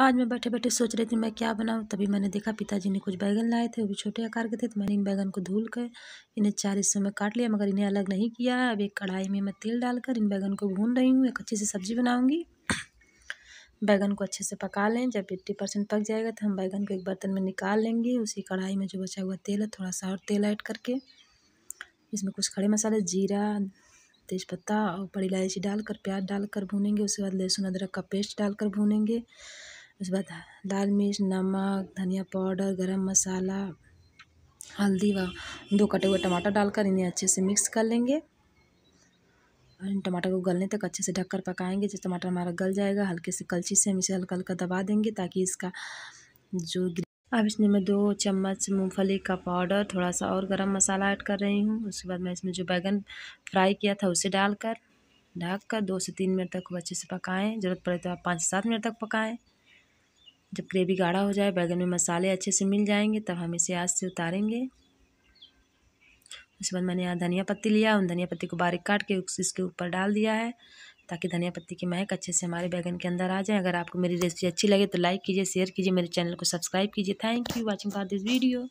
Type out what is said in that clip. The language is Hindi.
आज मैं बैठे बैठे सोच रही थी मैं क्या बनाऊँ तभी मैंने देखा पिताजी ने कुछ बैगन लाए थे वो भी छोटे आकार के थे तो मैंने इन बैगन को धुल कर इन्हें चार हिस्सों में काट लिया मगर इन्हें अलग नहीं किया है अब एक कढ़ाई में मैं तेल डालकर इन बैगन को भून रही हूँ एक अच्छी सी सब्ज़ी बनाऊँगी बैगन को अच्छे से पका लें जब एट्टी परसेंट पक जाएगा तो हम बैगन को एक बर्तन में निकाल लेंगे उसी कढ़ाई में जो बचा हुआ तेल है थोड़ा सा और तेल ऐड करके इसमें कुछ खड़े मसाले जीरा तेज़पत्ता और बड़ी इलायची डालकर प्याज डालकर भूनेंगे उसके बाद लहसुन अदरक का पेस्ट डालकर भूनेंगे उसके बाद लाल मिर्च नमक धनिया पाउडर गरम मसाला हल्दी व दो कटे हुए टमाटर डालकर इन्हें अच्छे से मिक्स कर लेंगे और इन टमाटर को गलने तक अच्छे से ढककर पकाएंगे जब टमाटर हमारा गल जाएगा हल्के से कलची से हम इसे हल्का हल्का दबा देंगे ताकि इसका जो अब इसमें मैं दो चम्मच मूंगफली का पाउडर थोड़ा सा और गरम मसाला ऐड कर रही हूँ उसके बाद मैं इसमें जो बैगन फ्राई किया था उसे डालकर ढक कर दो से तीन मिनट तक अच्छे से पकाएँ ज़रूरत पड़े तो आप पाँच से सात मिनट तक पकाएँ जब ग्रेवी गाढ़ा हो जाए बैगन में मसाले अच्छे से मिल जाएंगे तब हम इसे आज से उतारेंगे उसके बाद मैंने यहाँ धनिया पत्ती लिया उन धनिया पत्ती को बारीक काट के इसके ऊपर डाल दिया है ताकि धनिया पत्ती की महक अच्छे से हमारे बैगन के अंदर आ जाए अगर आपको मेरी रेसिपी अच्छी लगे तो लाइक कीजिए शेयर कीजिए मेरे चैनल को सब्सक्राइब कीजिए thank you watching for this video